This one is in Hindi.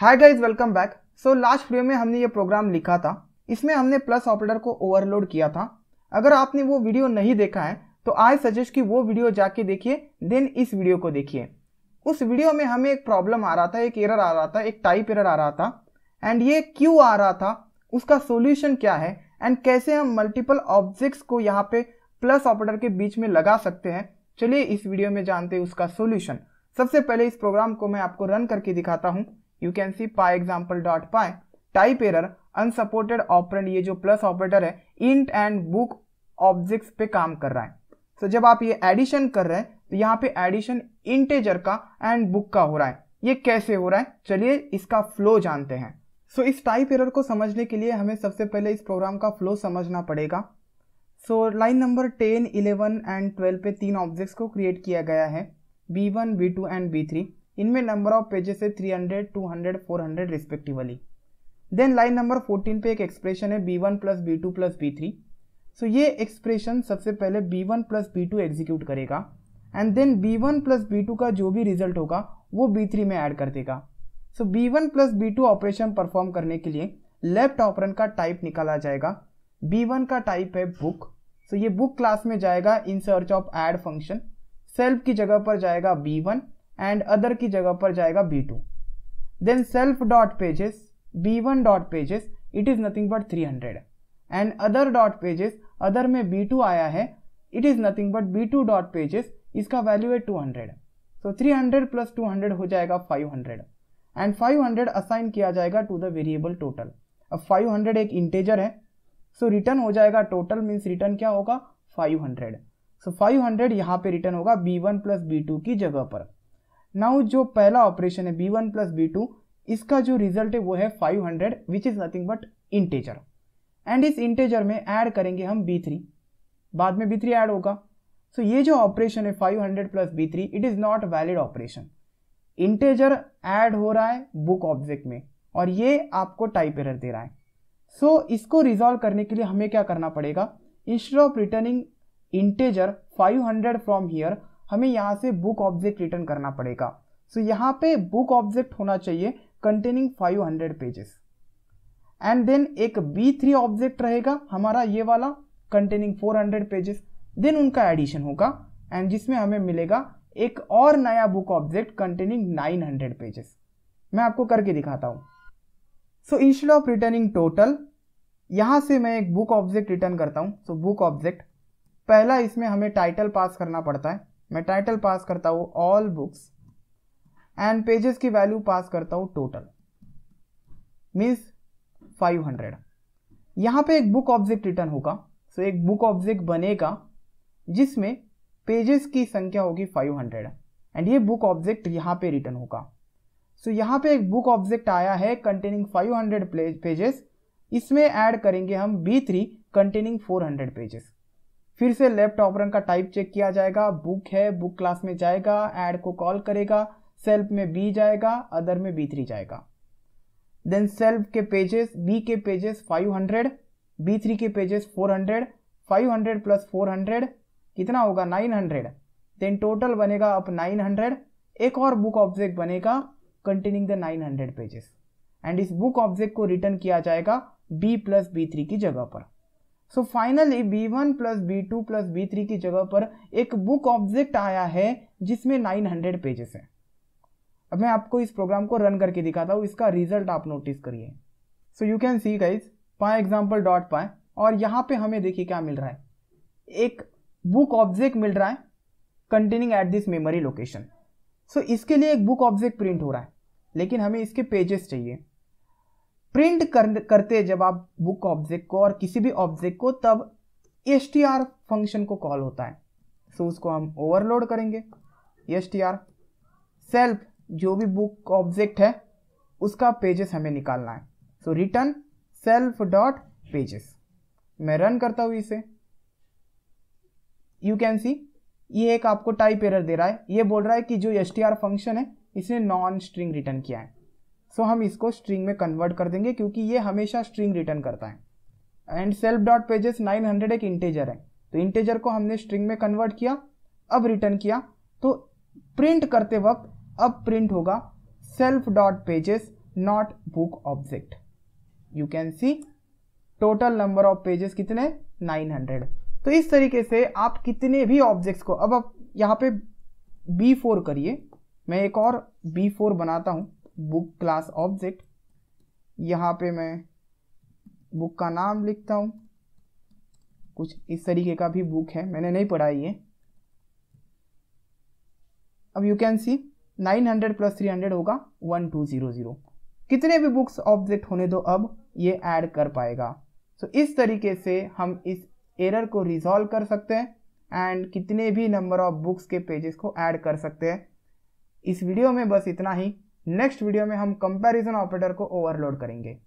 हाय guys welcome back so last video में हमने ये प्रोग्राम लिखा था इसमें हमने प्लस ऑपरेटर को ओवरलोड किया था अगर आपने वो वीडियो नहीं देखा है तो आई सजेस्ट कि वो वीडियो जाके देखिए देन इस वीडियो को देखिए उस वीडियो में हमें एक प्रॉब्लम आ रहा था एक एरर आ रहा था एक टाइप एरर आ रहा था एंड ये क्यों आ रहा था उसका सोल्यूशन क्या है एंड कैसे हम मल्टीपल ऑब्जेक्ट्स को यहाँ पे प्लस ऑपरेटर के बीच में लगा सकते हैं चलिए इस वीडियो में जानते हैं उसका सोल्यूशन सबसे पहले इस प्रोग्राम को मैं आपको रन करके दिखाता हूँ you can see py example dot py type error unsupported operand ये जो प्लस ऑपरेटर है इंट एंड बुक ऑब्जेक्ट्स पे काम कर रहा है सो so, जब आप ये एडिशन कर रहे हैं तो यहाँ पे एडिशन इंटेजर का एंड बुक का हो रहा है ये कैसे हो रहा है चलिए इसका फ्लो जानते हैं सो so, इस टाइप एरर को समझने के लिए हमें सबसे पहले इस प्रोग्राम का फ्लो समझना पड़ेगा so line number ten eleven and twelve पे तीन ऑब्जेक्ट्स को क्रिएट किया गया है B one B two and B three इनमें नंबर ऑफ पेजेस है 300, 200, 400 रिस्पेक्टिवली देन लाइन नंबर 14 पे एक एक्सप्रेशन है B one plus B two plus B three so ये एक्सप्रेशन सबसे पहले B one plus B two execute करेगा and then B one plus B two का जो भी रिजल्ट होगा वो बी थ्री में ऐड कर देगा so B one plus B two operation perform करने के लिए लेफ्ट ऑपरन का टाइप निकाला जाएगा बी वन का टाइप है बुक सो so ये बुक क्लास में जाएगा in search of add function self की जगह पर जाएगा बी वन एंड अदर की जगह पर जाएगा B two then self dot pages B one dot pages it is nothing but three hundred and other dot pages other में बी टू आया है it is nothing but B two dot pages इसका वैल्यू है two hundred so three hundred plus two hundred हो जाएगा five hundred and five hundred assign किया जाएगा टू द वेरिएबल टोटल अब फाइव हंड्रेड एक इंटेजर है सो so, रिटर्न हो जाएगा टोटल मीन्स रिटर्न क्या होगा five hundred so five hundred यहाँ पे रिटर्न होगा B one plus B two की जगह पर नाउ जो पहला ऑपरेशन है B one plus B two इसका जो रिजल्ट है वो है five hundred which is nothing but integer and इस इंटेजर में ऐड करेंगे हम बी थ्री बाद में बी थ्री ऐड होगा सो so, ये जो ऑपरेशन है five hundred plus B three it is not valid operation integer add हो रहा है बुक ऑब्जेक्ट में और ये आपको टाइप एरर दे रहा है सो so, इसको रिजॉल्व करने के लिए हमें क्या करना पड़ेगा instead of returning integer five hundred from here हमें यहाँ से बुक ऑब्जेक्ट रिटर्न करना पड़ेगा सो so, यहाँ पे बुक ऑब्जेक्ट होना चाहिए कंटेनिंग 500 पेजेस एंड देन एक बी थ्री ऑब्जेक्ट रहेगा हमारा ये वाला कंटेनिंग 400 पेजेस देन उनका एडिशन होगा एंड जिसमें हमें मिलेगा एक और नया बुक ऑब्जेक्ट कंटेनिंग 900 पेजेस मैं आपको करके दिखाता हूँ so instead of returning total यहाँ से मैं एक बुक ऑब्जेक्ट रिटर्न करता हूँ सो बुक ऑब्जेक्ट पहला इसमें हमें टाइटल पास करना पड़ता है मैं टाइटल पास करता हूँ ऑल बुक्स एंड पेजेस की वैल्यू पास करता हूँ टोटल मीन्स 500 यहाँ पे एक बुक ऑब्जेक्ट रिटर्न होगा सो so एक बुक ऑब्जेक्ट बनेगा जिसमें पेजेस की संख्या होगी 500 एंड ये बुक ऑब्जेक्ट यहाँ पे रिटर्न होगा सो so यहाँ पे एक बुक ऑब्जेक्ट आया है कंटेनिंग 500 पेजेस इसमें ऐड करेंगे हम B three containing hundred pages फिर से लेफ्ट ऑपरन का टाइप चेक किया जाएगा बुक है बुक क्लास में जाएगा एड को कॉल करेगा सेल्फ में बी जाएगा अदर में बी थ्री जाएगा देन सेल्फ के पेजेस बी के पेजेस 500 बी थ्री के पेजेस 400 500 प्लस 400 कितना होगा 900 देन टोटल बनेगा अब 900 एक और बुक ऑब्जेक्ट बनेगा कंटेनिंग द 900 पेजेस एंड इस बुक ऑब्जेक्ट को रिटर्न किया जाएगा बी प्लस बी थ्री की जगह पर so finally B one plus B two plus B three की जगह पर एक बुक ऑब्जेक्ट आया है जिसमें नाइन हंड्रेड पेजेस हैं अब मैं आपको इस प्रोग्राम को रन करके दिखाता हूँ इसका रिजल्ट आप नोटिस करिए so you can see guys py example dot py और यहाँ पे हमें देखिए क्या मिल रहा है एक बुक ऑब्जेक्ट मिल रहा है containing at this memory location so इसके लिए एक बुक ऑब्जेक्ट प्रिंट हो रहा है लेकिन हमें इसके पेजेस चाहिए प्रिंट कर, करते जब आप बुक ऑब्जेक्ट को और किसी भी ऑब्जेक्ट को तब एस फंक्शन को कॉल होता है सो उसको हम ओवरलोड करेंगे एस टी आर सेल्फ जो भी बुक ऑब्जेक्ट है उसका पेजेस हमें निकालना है so return self dot pages मैं रन करता हूँ इसे यू कैन सी ये एक आपको टाइप एरर दे रहा है ये बोल रहा है कि जो एस फंक्शन है इसने नॉन स्ट्रिंग रिटर्न किया है सो हम इसको स्ट्रिंग में कन्वर्ट कर देंगे क्योंकि ये हमेशा स्ट्रिंग रिटर्न करता है and self dot pages nine hundred एक इंटेजर है तो इंटेजर को हमने स्ट्रिंग में कन्वर्ट किया अब रिटर्न किया तो प्रिंट करते वक्त अब प्रिंट होगा self dot pages not book object you can see total number of pages कितने 900 तो इस तरीके से आप कितने भी ऑब्जेक्ट्स को अब आप यहाँ पे बी फोर करिए मैं एक और बी फोर बनाता हूँ बुक क्लास ऑब्जेक्ट यहाँ पे मैं बुक का नाम लिखता हूँ कुछ इस तरीके का भी बुक है मैंने नहीं पढ़ा ये अब यू कैन सी 900 प्लस 300 होगा 1200 कितने भी बुक्स ऑब्जेक्ट होने दो अब ये ऐड कर पाएगा सो so, इस तरीके से हम इस एरर को रिजॉल्व कर सकते हैं एंड कितने भी नंबर ऑफ बुक्स के पेजेस को ऐड कर सकते हैं इस वीडियो में बस इतना ही नेक्स्ट वीडियो में हम कंपैरिजन ऑपरेटर को ओवरलोड करेंगे